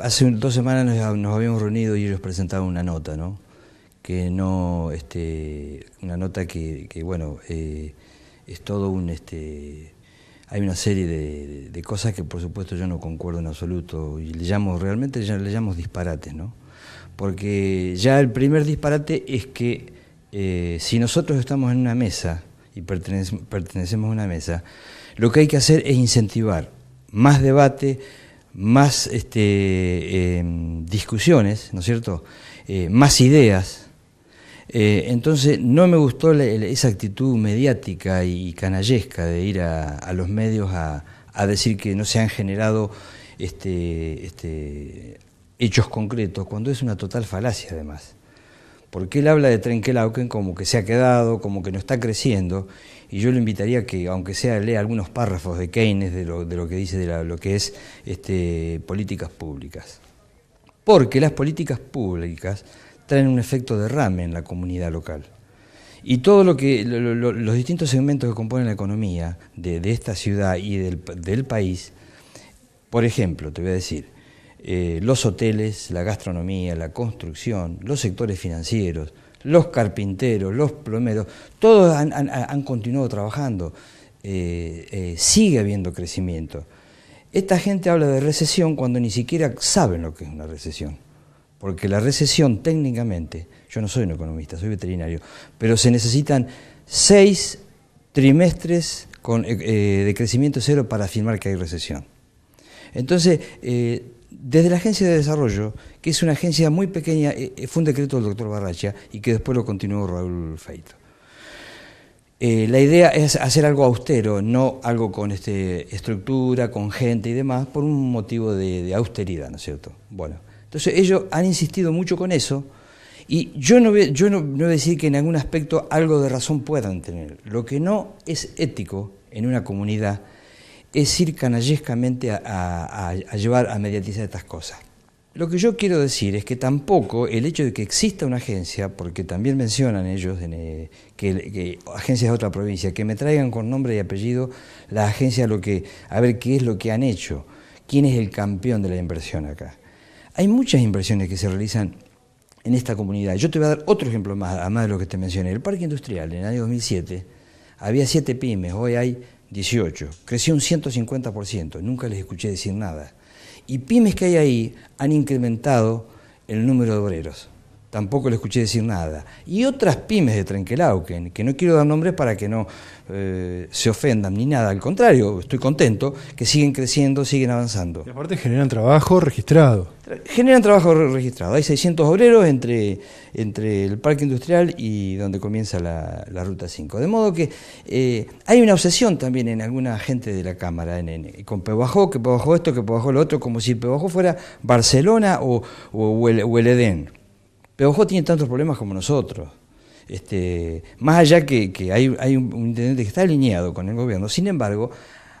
Hace dos semanas nos, habíamos reunido y ellos presentaban una nota, ¿no? Que no, este, una nota que, bueno, eh, es todo un, este, hay una serie de, cosas que por supuesto yo no concuerdo en absoluto y le llamo, realmente le llamo disparates, ¿no? Porque ya el primer disparate es que eh, si nosotros estamos en una mesa y pertenecemos a una mesa, lo que hay que hacer es incentivar más debate, más este, em, discusiones, ¿no es cierto? Eh, más ideas. Eh, entonces, no me gustó esa actitud mediática y canallesca de ir a, los medios a, decir que no se han generado este, este, hechos concretos, cuando es una total falacia además porque él habla de Trenkelauken como que se ha quedado, como que no está creciendo, y yo le invitaría que, aunque sea, lea algunos párrafos de Keynes, de lo, que dice de lo que es este, políticas públicas. Porque las políticas públicas traen un efecto derrame en la comunidad local. Y todo lo que los distintos segmentos que componen la economía de, esta ciudad y del país, por ejemplo, te voy a decir, eh, los hoteles, la gastronomía, la construcción, los sectores financieros, los carpinteros, los plomeros, todos han, continuado trabajando. Eh, eh, sigue habiendo crecimiento. Esta gente habla de recesión cuando ni siquiera saben lo que es una recesión. Porque la recesión técnicamente, yo no soy un economista, soy veterinario, pero se necesitan seis trimestres de crecimiento cero para afirmar que hay recesión. Entonces, eh, desde la Agencia de Desarrollo, que es una agencia muy pequeña, eh, eh, fue un decreto del doctor Barracha y que después lo continuó Raúl Feito. la idea es hacer algo austero, no algo con este, estructura, con gente y demás, por un motivo de, austeridad, ¿no es cierto? Bueno, entonces ellos han insistido mucho con eso y yo no yo no, no voy a decir que en algún aspecto algo de razón puedan tener. Lo que no es ético en una comunidad es ir canallescamente a, llevar a mediatizar estas cosas. Lo que yo quiero decir es que tampoco el hecho de que exista una agencia, porque también mencionan ellos eh, que, agencias de otra provincia, que me traigan con nombre y apellido la agencia a ver qué es lo que han hecho, quién es el campeón de la inversión acá. Hay muchas inversiones que se realizan en esta comunidad. Yo te voy a dar otro ejemplo más, además de lo que te mencioné. El parque industrial en el año 2007 había siete pymes, hoy hay 18, creció un 150%, nunca les escuché decir nada. Y pymes que hay ahí han incrementado el número de obreros tampoco le escuché decir nada. Y otras pymes de Trenquelauquen, que no quiero dar nombres para que no eh, se ofendan ni nada, al contrario, estoy contento, que siguen creciendo, siguen avanzando. Y aparte generan trabajo registrado. Generan trabajo registrado. Hay 600 obreros entre, entre el parque industrial y donde comienza la, Ruta 5. De modo que eh, hay una obsesión también en alguna gente de la Cámara, en, con Pebajó, que Pebajó esto, que Pebajó lo otro, como si Pebajó fuera Barcelona o, o, o el Edén. Pero Ojo tiene tantos problemas como nosotros. Este, más allá que, hay, un intendente que está alineado con el gobierno, sin embargo,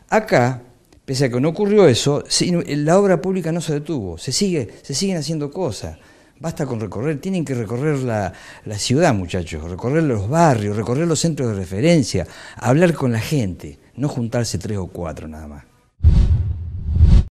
acá, pese a que no ocurrió eso, eh, la obra pública no se detuvo, se, sigue, se siguen haciendo cosas. Basta con recorrer, tienen que recorrer la ciudad, muchachos, recorrer los barrios, recorrer los centros de referencia, hablar con la gente, no juntarse tres o cuatro nada más.